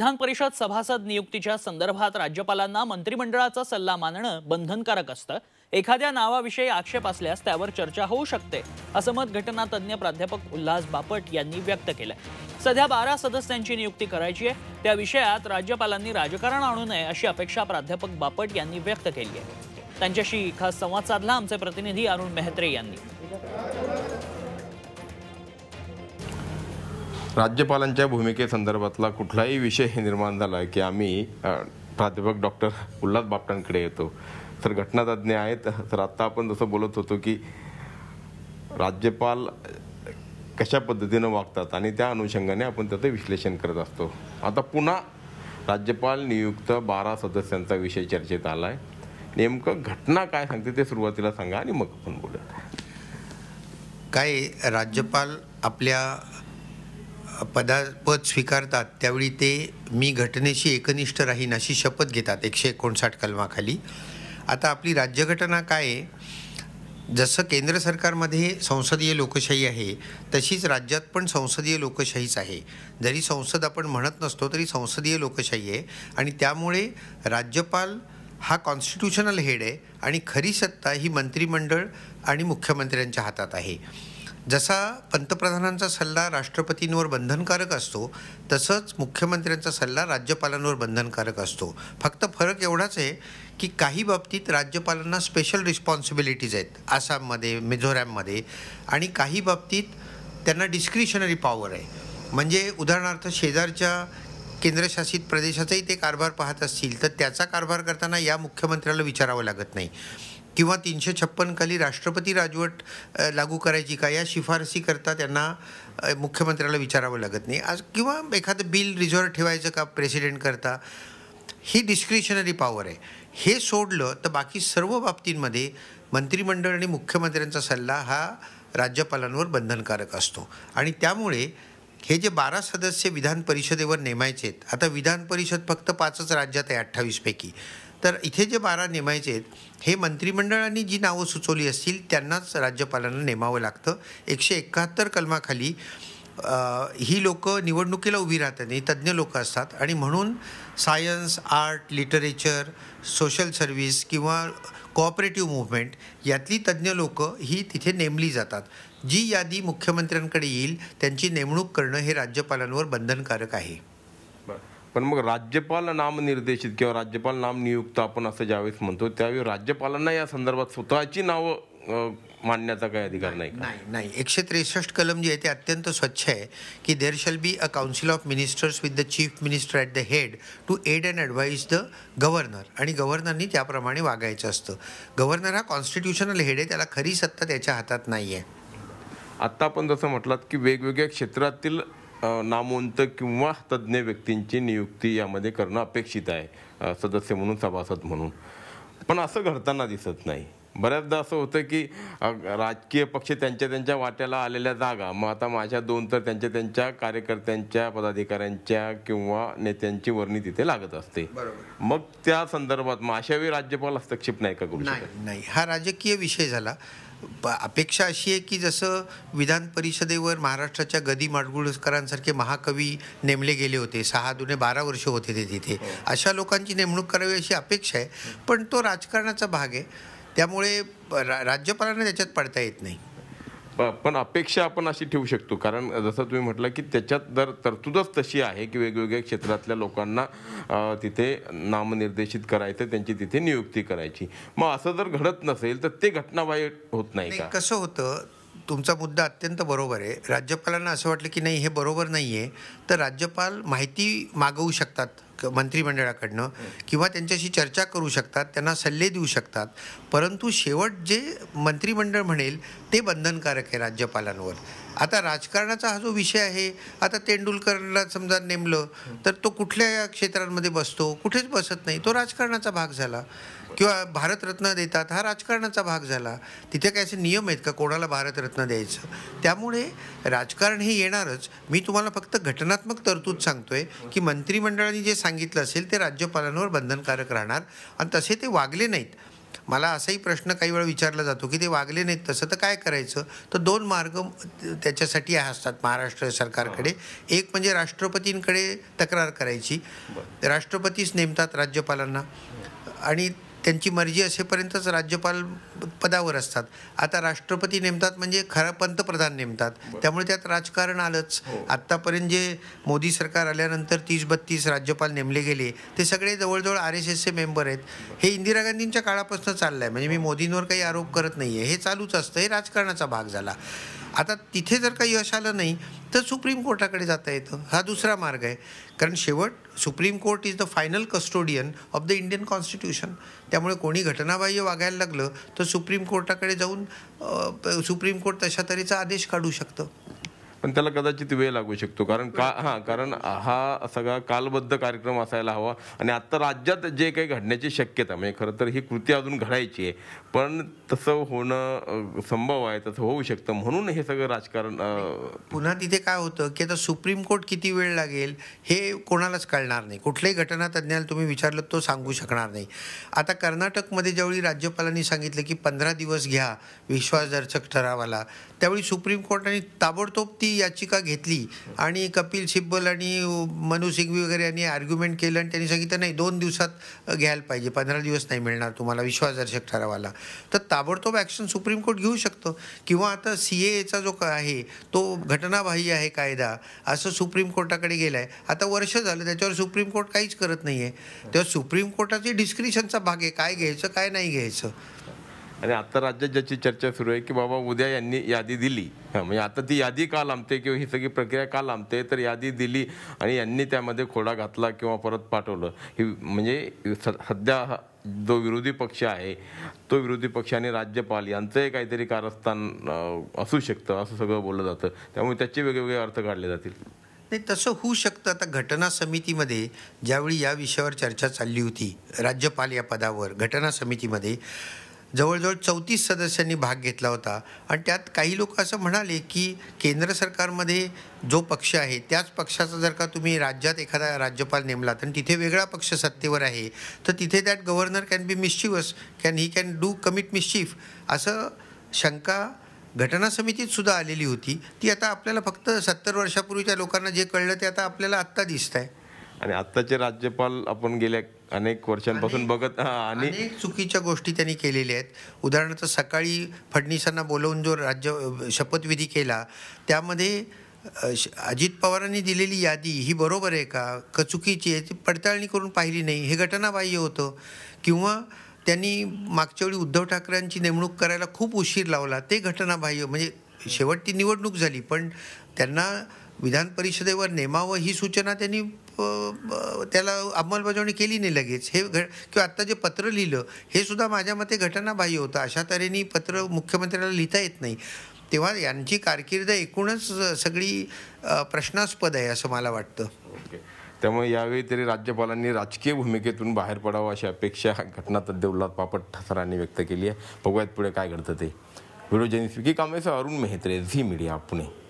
विधान परिषद सभासद नियुक्तीच्या संदर्भात राज्यपालांना मंत्रिमंडळाचा सल्ला मानणं बंधनकारक असतं एखाद्या नावाविषयी आक्षेप असल्यास त्यावर चर्चा होऊ शकते असं मत घटनातज्ञ प्राध्यापक उल्हास बापट यांनी व्यक्त केलं सध्या बारा सदस्यांची नियुक्ती करायची आहे त्या विषयात राज्यपालांनी राजकारण आणू नये अशी अपेक्षा प्राध्यापक बापट यांनी व्यक्त केली आहे त्यांच्याशी खास संवाद साधला आमचे प्रतिनिधी अरुण मेहत्रे यांनी राज्यपालांच्या भूमिकेसंदर्भातला कुठलाही विषय निर्माण झाला की आम्ही प्राध्यापक डॉक्टर उल्हास बापटांकडे येतो तर घटनातज्ञ आहेत तर आत्ता आपण जसं बोलत होतो की राज्यपाल कशा पद्धतीनं वागतात आणि त्या अनुषंगाने आपण त्याचं विश्लेषण करत असतो आता पुन्हा राज्यपाल नियुक्त बारा सदस्यांचा विषय चर्चेत आला आहे नेमकं घटना काय सांगते ते सुरुवातीला सांगा आणि मग आपण बोलूया काय राज्यपाल आपल्या पदा पद स्वीकारतात त्यावेळी ते मी घटनेशी एकनिष्ठ राहीन अशी शपथ घेतात एकशे एकोणसाठ कलमाखाली आता आपली राज्यघटना काय आहे जसं केंद्र सरकारमध्ये संसदीय लोकशाही आहे तशीच राज्यात पण संसदीय लोकशाहीच आहे जरी संसद आपण म्हणत नसतो तरी संसदीय लोकशाही आहे आणि त्यामुळे राज्यपाल हा कॉन्स्टिट्युशनल हेड आहे आणि खरी सत्ता ही मंत्रिमंडळ आणि मुख्यमंत्र्यांच्या हातात आहे जसा पंतप्रधानांचा सल्ला राष्ट्रपतींवर बंधनकारक असतो तसंच मुख्यमंत्र्यांचा सल्ला राज्यपालांवर बंधनकारक असतो फक्त फरक एवढाच आहे की काही बाबतीत राज्यपालांना स्पेशल रिस्पॉन्सिबिलिटीज आहेत आसाममध्ये मिझोरॅममध्ये आणि काही बाबतीत त्यांना डिस्क्रिशनरी पॉवर आहे म्हणजे उदाहरणार्थ शेजारच्या केंद्रशासित प्रदेशाचाही ते कारभार पाहत असतील तर त्याचा कारभार करताना या मुख्यमंत्र्याला विचारावं लागत नाही किंवा तीनशे छप्पन खाली राष्ट्रपती राजवट लागू करायची का या शिफारसी करता त्यांना मुख्यमंत्र्याला विचारावं लागत नाही आज किंवा एखादं बिल रिझर्व ठेवायचं का प्रेसिडेंट करता ही डिस्क्रिशनरी पॉवर आहे हे सोडलं तर बाकी सर्व बाबतींमध्ये मंत्रिमंडळ आणि मुख्यमंत्र्यांचा सल्ला हा राज्यपालांवर बंधनकारक असतो आणि त्यामुळे हे जे बारा सदस्य विधान परिषदेवर नेमायचे आहेत आता विधान परिषद फक्त पाचच राज्यात आहे अठ्ठावीसपैकी तर इथे जे बारा नेमायचे आहेत हे मंत्रिमंडळाने जी नावं सुचवली असतील त्यांनाच राज्यपालांना नेमावं लागतं एकशे एकाहत्तर कलमाखाली ही लोक निवडणुकीला उभी राहतात ही तज्ज्ञ लोक असतात आणि म्हणून science art literature social service किंवा कॉपरेटिव्ह मुवमेंट यातली तज्ज्ञ लोक ही तिथे नेमली जातात जी यादी मुख्यमंत्र्यांकडे येईल त्यांची नेमणूक करणं हे राज्यपालांवर बंधनकारक आहे पण मग राज्यपाल नामनिर्देशित किंवा राज्यपाल नामनियुक्त आपण असं ज्यावेळेस म्हणतो त्यावेळी राज्यपालांना या संदर्भात स्वतःची नावं मांडण्याचा काही अधिकार नाही नाही नाही एकशे त्रेसष्ट कलम जी आहे ते अत्यंत स्वच्छ आहे की there shall be a council of ministers with the chief minister at the head to aid and advise the governor आणि गव्हर्नरनी त्याप्रमाणे वागायचं असतं गव्हर्नर हा कॉन्स्टिट्युशनल हेड आहे त्याला खरी सत्ता त्याच्या हातात नाही आहे आत्ता आपण जसं म्हटलात की वेगवेगळ्या क्षेत्रातील नामवंत किंवा तज्ज्ञ व्यक्तींची नियुक्ती यामध्ये करणं अपेक्षित आहे सदस्य म्हणून सभासद म्हणून पण असं घडताना दिसत नाही बऱ्याचदा असं होतं की राजकीय पक्ष त्यांच्या त्यांच्या वाट्याला आलेल्या जागा मग आता माझ्या दोन तर त्यांच्या त्यांच्या कार्यकर्त्यांच्या पदाधिकाऱ्यांच्या किंवा नेत्यांची वर्णी तिथे लागत असते मग त्या संदर्भात मग अशावेळी राज्यपाल हस्तक्षेप नाही का करू नाही हा राजकीय विषय झाला अपेक्षा अशी आहे की जसं विधान परिषदेवर महाराष्ट्राच्या गदी माडगुळकरांसारखे महाकवी नेमले गेले होते सहा दुने बारा वर्ष होते ते तिथे हो. अशा लोकांची नेमणूक करावी अशी अपेक्षा आहे पण तो राजकारणाचा भाग आहे त्यामुळे रा राज्यपालांना त्याच्यात पडता येत नाही पण अपेक्षा आपण अशी ठेवू शकतो कारण जसं तुम्ही म्हटलं की त्याच्यात दर तरतूदच तशी आहे की वेगवेगळ्या क्षेत्रातल्या लोकांना तिथे नामनिर्देशित करायचं त्यांची तिथे नियुक्ती करायची मग असं जर घडत नसेल तर ते घटनाबाह्य होत नाही का कसं होतं तुमचा मुद्दा अत्यंत बरोबर आहे राज्यपालांना असं वाटलं की नाही हे बरोबर नाही आहे तर राज्यपाल माहिती मागवू शकतात मंत्रिमंडळाकडनं किंवा त्यांच्याशी चर्चा करू शकतात त्यांना सल्ले देऊ शकतात परंतु शेवट जे मंत्रिमंडळ म्हणेल ते बंधनकारक आहे राज्यपालांवर आता राजकारणाचा हा जो विषय आहे आता तेंडुलकरला समजा नेमलं तर तो कुठल्या क्षेत्रांमध्ये बसतो कुठेच बसत नाही तो राजकारणाचा भाग झाला किंवा भारतरत्न देतात हा राजकारणाचा भाग झाला तिथे काय असे नियम आहेत का कोणाला भारतरत्न द्यायचं त्यामुळे राजकारण हे येणारच मी तुम्हाला फक्त घटनात्मक तरतूद सांगतोय की मंत्रिमंडळाने जे सांगितलं सांगितलं असेल ते राज्यपालांवर बंधनकारक राहणार आणि तसे ते वागले नाहीत मला असाही प्रश्न काही वेळा विचारला जातो की ते वागले नाहीत तसं तर काय करायचं तर दोन मार्ग त्याच्यासाठी असतात महाराष्ट्र सरकारकडे एक म्हणजे राष्ट्रपतींकडे तक्रार करायची राष्ट्रपतीच नेमतात राज्यपालांना आणि त्यांची मर्जी असेपर्यंतच राज्यपाल पदावर असतात आता राष्ट्रपती नेमतात म्हणजे खरा पंतप्रधान नेमतात त्यामुळे त्यात राजकारण आलंच हो. आत्तापर्यंत जे मोदी सरकार आल्यानंतर तीस बत्तीस राज्यपाल नेमले गेले ते सगळे जवळजवळ आर एस एसचे मेंबर आहेत हे इंदिरा गांधींच्या काळापासून चाललं आहे म्हणजे मी मोदींवर काही आरोप करत नाही आहे हे चालूच असतं हे राजकारणाचा भाग झाला आता तिथे जर काही यश आलं नाही तर सुप्रीम कोर्टाकडे जाता येतं हा दुसरा मार्ग आहे कारण शेवट Supreme Court is the final custodian of the Indian constitution त्यामुळे कोणी घटनाबाह्य वागायला लागलं तर सुप्रीम कोर्टाकडे जाऊन सुप्रीम कोर्ट तशा तऱ्हेचा आदेश काढू शकतं पण त्याला कदाचित वेळ लागू शकतो कारण का हां कारण हा सगळा कालबद्ध कार्यक्रम असायला हवा आणि आत्ता राज्यात जे काही घडण्याची शक्यता म्हणजे खरं तर ही कृती अजून घडायची आहे पण तसं होणं संभव आहे तसं होऊ शकतं म्हणून हे सगळं राजकारण पुन्हा तिथे काय होतं की आता सुप्रीम कोर्ट किती वेळ लागेल हे कोणालाच कळणार नाही कुठल्याही घटना तज्ज्ञाला तुम्ही विचारलं तो सांगू शकणार नाही आता कर्नाटकमध्ये ज्यावेळी राज्यपालांनी सांगितलं की पंधरा दिवस घ्या विश्वासदर्शक ठरावाला त्यावेळी सुप्रीम कोर्टाने ताबडतोब ती ती याचिका घेतली आणि कपिल सिब्बल आणि मनु सिंघवी वगैरे यांनी आर्ग्युमेंट केलं आणि त्यांनी सांगितलं नाही दोन दिवसात घ्यायला पाहिजे पंधरा दिवस नाही मिळणार तुम्हाला विश्वासदर्शक ठरावाला तर ताबडतोब ॲक्शन सुप्रीम कोर्ट घेऊ शकतो किंवा आता सी एचा जो आहे तो घटनाबाह्य आहे कायदा असं सुप्रीम कोर्टाकडे गेलाय आता वर्ष झालं त्याच्यावर सुप्रीम कोर्ट काहीच करत नाही आहे तेव्हा सुप्रीम कोर्टाची डिस्क्रिशनचा भाग आहे काय घ्यायचं काय नाही घ्यायचं आणि आता राज्यात ज्याची चर्चा सुरू आहे की बाबा उद्या यांनी यादी दिली म्हणजे आता ती यादी का लांबते किंवा ही सगळी प्रक्रिया का लांबते तर यादी दिली आणि यांनी त्यामध्ये खोडा घातला किंवा परत पाठवलं ही म्हणजे सध्या जो विरोधी पक्ष आहे तो विरोधी पक्ष आणि राज्यपाल यांचंही काहीतरी कारस्थान असू शकतं असं सगळं बोललं जातं त्यामुळे त्याचे वेगवेगळे अर्थ काढले जातील नाही तसं होऊ शकतं आता घटना समितीमध्ये ज्यावेळी या विषयावर चर्चा चालली होती राज्यपाल या पदावर घटना समितीमध्ये जवळजवळ चौतीस सदस्यांनी भाग घेतला होता आणि त्यात काही लोक असं म्हणाले की केंद्र सरकारमध्ये जो पक्ष आहे त्याच पक्षाचा जर का तुम्ही राज्यात एखादा राज्यपाल नेमला तर तिथे वेगळा पक्ष सत्तेवर आहे तर तिथे that governor can be mischievous can he can do commit mischief असं शंका घटना समितीत सुद्धा आलेली होती ती आता आपल्याला फक्त सत्तर वर्षापूर्वीच्या लोकांना जे कळलं ते आता आपल्याला आत्ता दिसत आहे आणि आत्ताचे राज्यपाल आपण गेल्या अनेक वर्षांपासून बघत आणि चुकीच्या गोष्टी त्यांनी केलेल्या आहेत उदाहरणार्थ सकाळी फडणवीसांना बोलवून जो राज्य शपथविधी केला त्यामध्ये अजित पवारांनी दिलेली यादी ही बरोबर आहे का क चुकीची आहे ती पडताळणी करून पाहिली नाही हे घटनाबाह्य होतं किंवा त्यांनी मागच्या वेळी उद्धव ठाकरेंची नेमणूक करायला खूप उशीर लावला ते घटनाबाह्य म्हणजे शेवटची निवडणूक झाली पण त्यांना विधान परिषदेवर नेमावं ही सूचना त्यांनी त्याला अंमलबजावणी केली नाही लगेच हे घ किंवा आत्ता जे पत्र लिहिलं हे सुद्धा माझ्या मते घटनाबाह्य होतं अशा तऱ्हेने पत्र मुख्यमंत्र्याला लिहिता येत नाही तेव्हा यांची कारकीर्द एकूणच सगळी प्रश्नास्पद आहे असं मला वाटतं त्यामुळे यावेळी तरी राज्यपालांनी राजकीय भूमिकेतून बाहेर पडावं अशी अपेक्षा घटना उल्हास पापट ठसरांनी व्यक्त केली आहे बघूयात पुढे काय घडतं ते व्हिडिओ जनिस्पिकी अरुण मेहत्रे झी मीडिया पुणे